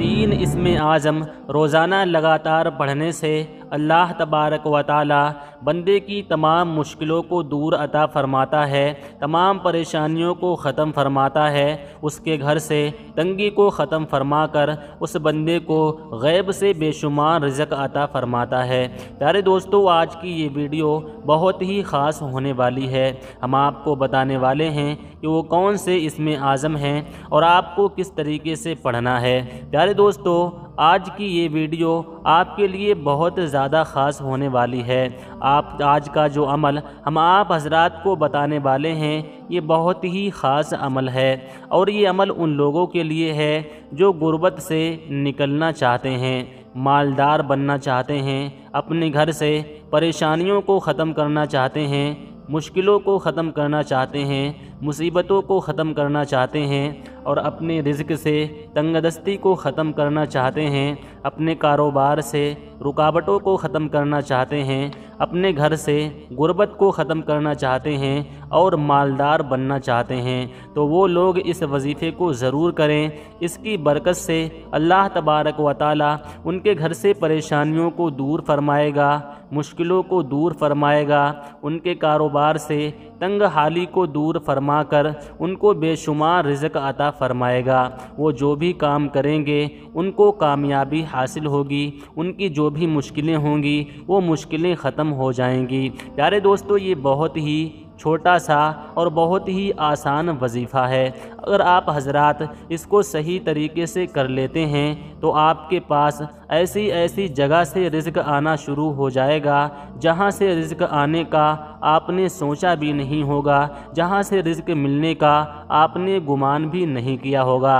तीन इसमें आज़म रोज़ाना लगातार पढ़ने से अल्लाह तबारक व ताली बंदे की तमाम मुश्किलों को दूर अता फरमाता है तमाम परेशानियों को ख़त्म फरमाता है उसके घर से तंगी को ख़त्म फरमा कर उस बंदे को गैब से बेशुमार रिजक अता फरमाता है प्यारे दोस्तों आज की ये वीडियो बहुत ही ख़ास होने वाली है हम आपको बताने वाले हैं कि वो कौन से इसमें आज़म हैं और आपको किस तरीके से पढ़ना है प्यारे दोस्तों आज की ये वीडियो आपके लिए बहुत ज़्यादा ख़ास होने वाली है आप आज का जो अमल हम आप हजरात को बताने वाले हैं ये बहुत ही ख़ास अमल है और ये अमल उन लोगों के लिए है जो गुर्बत से निकलना चाहते हैं मालदार बनना चाहते हैं अपने घर से परेशानियों को ख़त्म करना चाहते हैं मुश्किलों को ख़त्म करना चाहते हैं मुसीबतों को ख़त्म करना चाहते हैं और अपने रिज्क से तंगदस्ती को ख़त्म करना चाहते हैं अपने कारोबार से रुकावटों को ख़त्म करना चाहते हैं अपने घर से गुर्बत को ख़त्म करना चाहते हैं और मालदार बनना चाहते हैं तो वो लोग इस वजीफ़े को ज़रूर करें इसकी बरकत से अल्लाह तबारक व ताली उनके घर से परेशानियों को दूर फरमाएगा मुश्किलों को दूर फरमाएगा उनके कारोबार से तंग हाली को दूर फरमा कर उनको बेशुमार रिजक अता फरमाएगा वो जो भी काम करेंगे उनको कामयाबी हासिल होगी उनकी जो भी मुश्किलें होंगी वो मुश्किलें ख़त्म हो जाएंगी प्यारे दोस्तों ये बहुत ही छोटा सा और बहुत ही आसान वजीफ़ा है अगर आप हजरात इसको सही तरीके से कर लेते हैं तो आपके पास ऐसी ऐसी जगह से रिज़्क आना शुरू हो जाएगा जहाँ से रिज़्क आने का आपने सोचा भी नहीं होगा जहाँ से रिज़्क मिलने का आपने गुमान भी नहीं किया होगा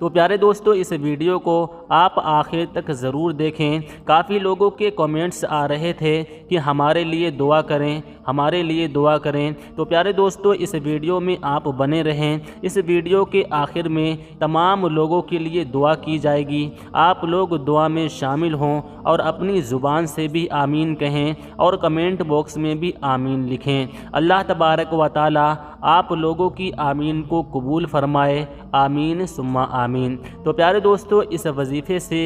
तो प्यारे दोस्तों इस वीडियो को आप आखिर तक ज़रूर देखें काफ़ी लोगों के कमेंट्स आ रहे थे कि हमारे लिए दुआ करें हमारे लिए दुआ करें तो प्यारे दोस्तों इस वीडियो में आप बने रहें इस वीडियो के आखिर में तमाम लोगों के लिए दुआ की जाएगी आप लोग दुआ में शामिल हों और अपनी ज़ुबान से भी आमीन कहें और कमेंट बॉक्स में भी आमीन लिखें अल्लाह तबारक व ताली आप लोगों की आमीन को कबूल फरमाए आमीन सुम्मा आमीन तो प्यारे दोस्तों इस वजीफ़े से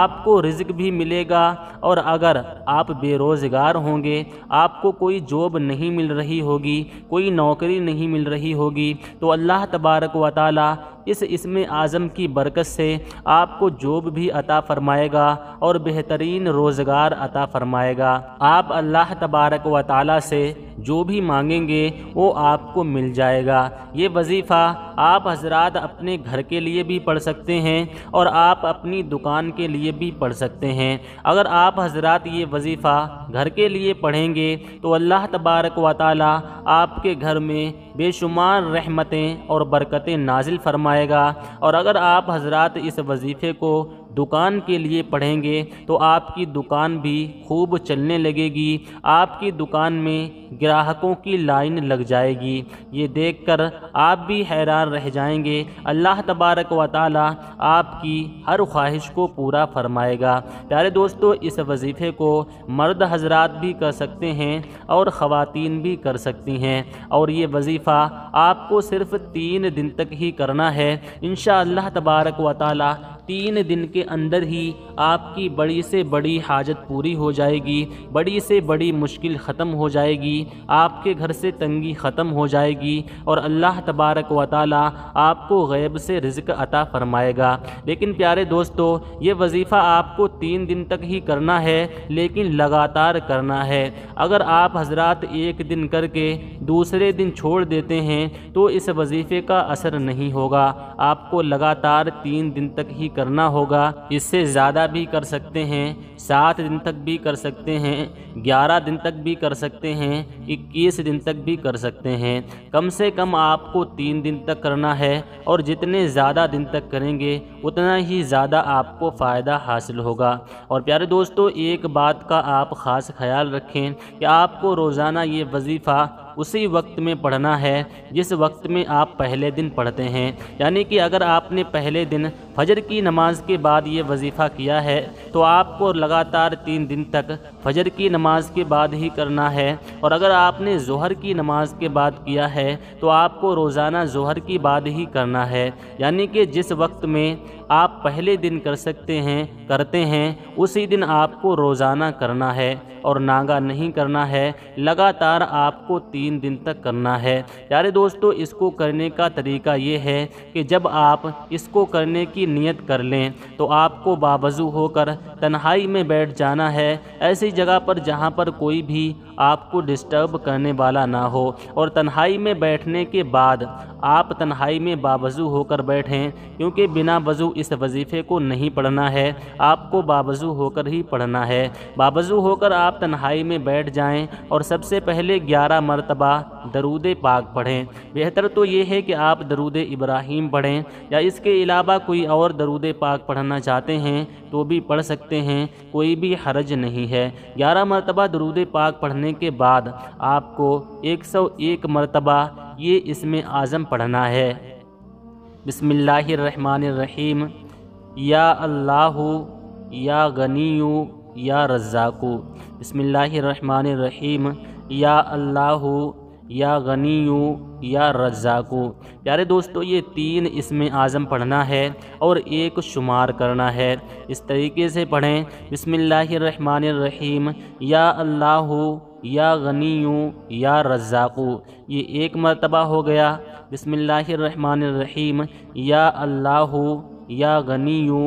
आपको रिज़्क भी मिलेगा और अगर आप बेरोज़गार होंगे आपको कोई जॉब जॉब नहीं मिल रही होगी कोई नौकरी नहीं मिल रही होगी तो अल्लाह तबारक व ताली इस इसमें आज़म की बरकत से आपको जॉब भी अता फ़रमाएगा और बेहतरीन रोज़गार अता फ़रमाएगा आप अल्लाह तबारक व ताली से जो भी मांगेंगे वो आपको मिल जाएगा ये वजीफ़ा आप हजरात अपने घर के लिए भी पढ़ सकते हैं और आप अपनी दुकान के लिए भी पढ़ सकते हैं अगर आप हजरात ये वजीफ़ा घर के लिए पढ़ेंगे तो अल्लाह तबारक व ताली आपके घर में बेशुमार रहमतें और बरकतें नाजिल फरमाएगा और अगर आप हजरात इस वजीफ़े को दुकान के लिए पढ़ेंगे तो आपकी दुकान भी खूब चलने लगेगी आपकी दुकान में ग्राहकों की लाइन लग जाएगी ये देखकर आप भी हैरान रह जाएंगे अल्लाह तबारक व ताली आपकी हर ख्वाहिश को पूरा फरमाएगा प्यारे दोस्तों इस वजीफ़े को मर्द हजरात भी कर सकते हैं और ख़वान भी कर सकती हैं और ये वजीफ़ा आपको सिर्फ़ तीन दिन तक ही करना है इन तबारक व ताली तीन दिन के अंदर ही आपकी बड़ी से बड़ी हाजत पूरी हो जाएगी बड़ी से बड़ी मुश्किल ख़त्म हो जाएगी आपके घर से तंगी ख़त्म हो जाएगी और अल्लाह तबारक व ताली आपको गैब से रिज्क अता फ़रमाएगा लेकिन प्यारे दोस्तों ये वजीफ़ा आपको तीन दिन तक ही करना है लेकिन लगातार करना है अगर आप हजरात एक दिन करके दूसरे दिन छोड़ देते हैं तो इस वजीफ़े का असर नहीं होगा आपको लगातार तीन दिन तक ही करना होगा इससे ज़्यादा भी कर सकते हैं सात दिन तक भी कर सकते हैं ग्यारह दिन तक भी कर सकते हैं इक्कीस दिन तक भी कर सकते हैं कम से कम आपको तीन दिन तक करना है और जितने ज़्यादा दिन तक करेंगे उतना ही ज़्यादा आपको फ़ायदा हासिल होगा और प्यारे दोस्तों एक बात का आप ख़ास ख्याल रखें कि आपको रोज़ाना ये वजीफ़ा उसी वक्त में पढ़ना है जिस वक्त में आप पहले दिन पढ़ते हैं यानी कि अगर आपने पहले दिन फजर की नमाज के बाद ये वजीफ़ा किया है तो आपको लगातार तीन दिन तक फजर की नमाज़ के बाद ही करना है और अगर आपने जहर की नमाज़ के बाद किया है तो आपको रोज़ाना जहर की बाद ही करना है यानी कि जिस वक्त में आप पहले दिन कर सकते हैं करते हैं उसी दिन आपको रोज़ाना करना है और नागा नहीं करना है लगातार आपको तीन दिन तक करना है यारे दोस्तों इसको करने का तरीका ये है कि जब आप इसको करने की नीयत कर लें तो आपको बावजू होकर तन्हाई में बैठ जाना है ऐसी जगह पर जहाँ पर कोई भी आपको डिस्टर्ब करने वाला ना हो और तन्हाई में बैठने के बाद आप तन्हाई में बावजू होकर बैठें क्योंकि बिना वजू इस वजीफ़े को नहीं पढ़ना है आपको बावजू होकर ही पढ़ना है बावजू होकर आप तन्हाई में बैठ जाएं और सबसे पहले ग्यारह मरतबा दरूद पाक पढ़ें बेहतर तो ये है कि आप दरूद इब्राहिम पढ़ें या इसके अलावा कोई और दरूद पाक पढ़ना चाहते हैं तो भी पढ़ सकते हैं कोई भी हरज नहीं है ग्यारह मरतबा दरूद पाक पढ़ने करने के बाद आपको 101 मरतबा ये इसमें आज़म पढ़ना है बसमीम या अल्लाह या गनी या रज़ाकू बसमीम या अल्लाह या गनी या रज़ाकु प्यारे दोस्तों ये तीन इसमें आज़म पढ़ना है और एक शुमार करना है इस तरीके से पढ़ें बसमीम या अल्लाह या गनीयू या रज़ाकू ये एक मरतबा हो गया बसमिल्लर या अल्लाह या गनीयू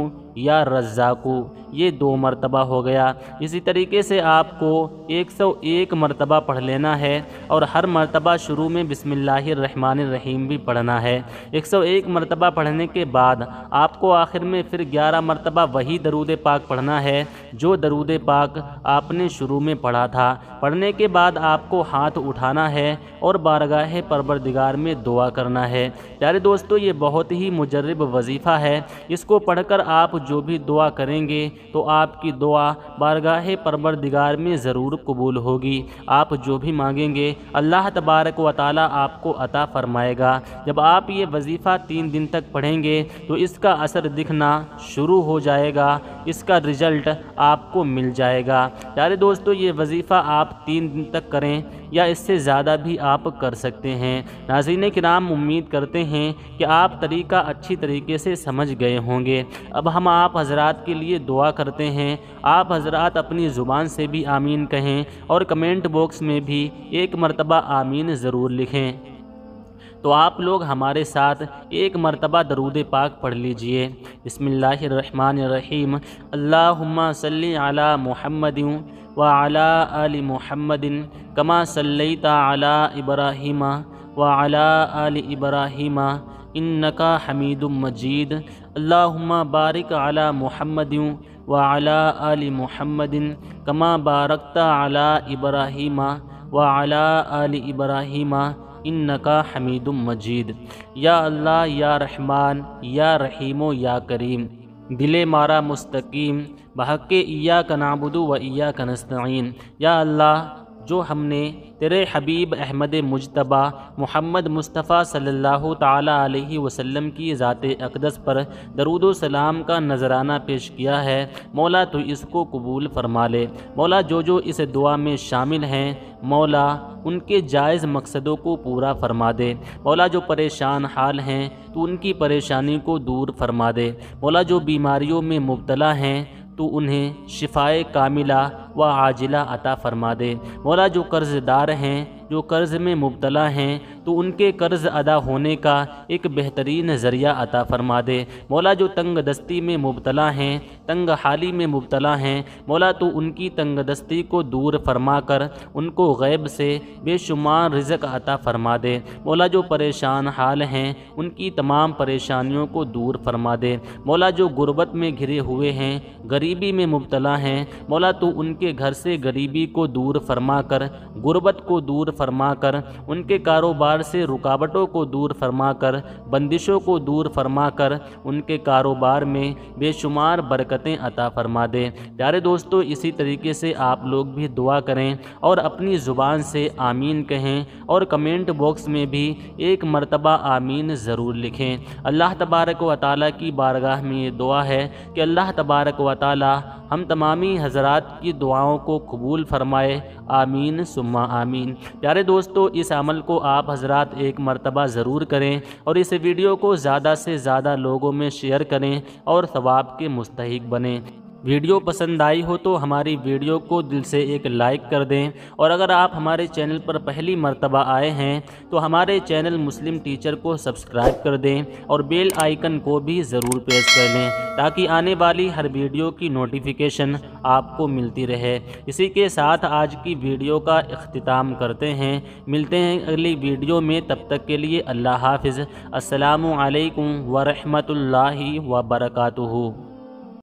या रज़ाकू ये दो मरतबा हो गया इसी तरीके से आपको 101 मरतबा पढ़ लेना है और हर मरतबा शुरू में रहीम भी पढ़ना है 101 मरतबा पढ़ने के बाद आपको आखिर में फिर 11 मरतबा वही दरूद पाक पढ़ना है जो दरूद पाक आपने शुरू में पढ़ा था पढ़ने के बाद आपको हाथ उठाना है और बारगाह परवरदिगार में दुआ करना है प्यारे दोस्तों ये बहुत ही मुजरब वजीफ़ा है इसको पढ़कर आप जो भी दुआ करेंगे तो आपकी दुआ बारगाह परवरदिगार में ज़रूर कबूल होगी आप जो भी मांगेंगे अल्लाह तबारक व ताली आपको अता फ़रमाएगा जब आप ये वजीफ़ा तीन दिन तक पढ़ेंगे तो इसका असर दिखना शुरू हो जाएगा इसका रिज़ल्ट आपको मिल जाएगा यारे दोस्तों ये वजीफ़ा आप तीन दिन तक करें या इससे ज़्यादा भी आप कर सकते हैं नाजीन कराम उम्मीद करते हैं कि आप तरीका अच्छी तरीके से समझ गए होंगे अब हम आप हजरात के लिए दुआ करते हैं आप हजरात अपनी ज़ुबान से भी आमीन कहें और कमेंट बॉक्स में भी एक मरतबा आमीन ज़रूर लिखें तो आप लोग हमारे साथ एक मरतबा दरूद पाक पढ़ लीजिए बसमीम अल्लाम सल अला महमद व अला अली महमदिन कमा सल्लता अला इब्राहिम व अला अली इब्राहिम इनका हमीद मजीद अल्ला बारिक अला महमद व अला अली महमदिन कमा बारकता अला इब्राहिम व अला इब्राहिमा इन नका हमीद मजीद या अल्लाह या रहमान या रहीमो या करीम दिले मारा मुस्तकीम इया का कनाबुदु व का कनस्तीन या अल्लाह जो हमने तेरे हबीब अहमद मुजतबा मोहम्मद मुस्तफ़ा सल्लल्लाहु अलैहि वसल्लम की ज़ात अकदस पर दरुद सलाम का नजराना पेश किया है मौला तो इसको कबूल फरमा ले मौला जो जो इस दुआ में शामिल हैं मौला उनके जायज़ मकसदों को पूरा फरमा दे मौला जो परेशान हाल हैं तो उनकी परेशानी को दूर फरमा दे मौला जो बीमारियों में मुबतला हैं तो उन्हें शिफाए कामिला व आजिला अता फरमा दे मौला जो कर्ज़दार हैं जो कर्ज़ में मुबतला हैं तो उनके कर्ज़ अदा होने का एक बेहतरीन ज़रिया अता फरमा दे मौला जो तंग दस्ती में मुबतला हैं तंग हाली में मुबतला हैं मौला तो उनकी तंग दस्ती को दूर फरमा कर उनको गैब से बेशुमार रिजक अता फरमा दे मौला जो परेशान हाल हैं उनकी तमाम परेशानियों को दूर फरमा दे मौला जो गुर्बत में घिरे हुए हैं गरीबी में मुबतला हैं मौला तो उनके उनके घर से गरीबी को दूर फरमाकर गुर्बत को दूर फरमाकर उनके कारोबार से रुकावटों को दूर फरमाकर बंदिशों को दूर फरमाकर उनके कारोबार में बेशुमार बरकतें अता फरमा दे प्यारे दोस्तों इसी तरीके से आप लोग भी दुआ करें और अपनी ज़ुबान से आमीन कहें और कमेंट बॉक्स में भी एक मरतबा आमीन ज़रूर लिखें अल्लाह तबारक व की बारगाह में ये दुआ है कि अल्लाह तबारक व हम तमामी हजरात की दुआओं को कबूल फरमाए आमीन सुम्मा आमीन प्यारे दोस्तों इस अमल को आप हजरात एक मरतबा ज़रूर करें और इस वीडियो को ज़्यादा से ज़्यादा लोगों में शेयर करें और सवाब के मुस्तक बने वीडियो पसंद आई हो तो हमारी वीडियो को दिल से एक लाइक कर दें और अगर आप हमारे चैनल पर पहली मरतबा आए हैं तो हमारे चैनल मुस्लिम टीचर को सब्सक्राइब कर दें और बेल आइकन को भी ज़रूर प्रेस कर लें ताकि आने वाली हर वीडियो की नोटिफिकेशन आपको मिलती रहे इसी के साथ आज की वीडियो का अख्ताम करते हैं मिलते हैं अगली वीडियो में तब तक के लिए अल्लाह हाफिज़ असलकम वरहमल वबरकू